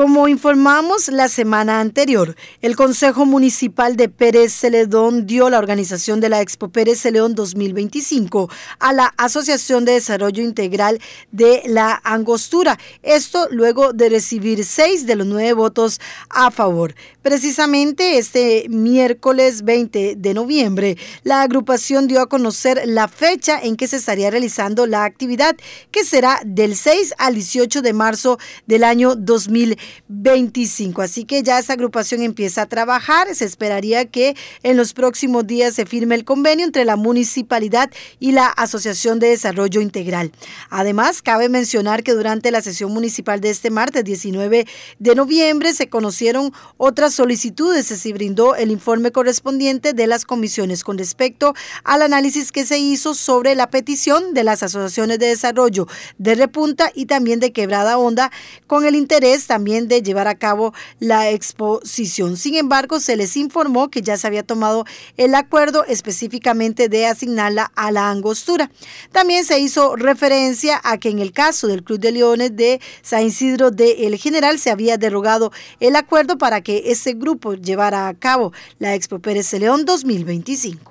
Como informamos la semana anterior, el Consejo Municipal de Pérez Celedón dio la organización de la Expo Pérez Celedón 2025 a la Asociación de Desarrollo Integral de la Angostura. Esto luego de recibir seis de los nueve votos a favor. Precisamente este miércoles 20 de noviembre, la agrupación dio a conocer la fecha en que se estaría realizando la actividad, que será del 6 al 18 de marzo del año 2025. 25. Así que ya esa agrupación empieza a trabajar. Se esperaría que en los próximos días se firme el convenio entre la municipalidad y la Asociación de Desarrollo Integral. Además, cabe mencionar que durante la sesión municipal de este martes 19 de noviembre se conocieron otras solicitudes. Se brindó el informe correspondiente de las comisiones con respecto al análisis que se hizo sobre la petición de las asociaciones de desarrollo de Repunta y también de Quebrada Onda con el interés también de llevar a cabo la exposición. Sin embargo, se les informó que ya se había tomado el acuerdo específicamente de asignarla a la angostura. También se hizo referencia a que en el caso del Club de Leones de San Isidro de El General se había derogado el acuerdo para que ese grupo llevara a cabo la Expo Pérez de León 2025.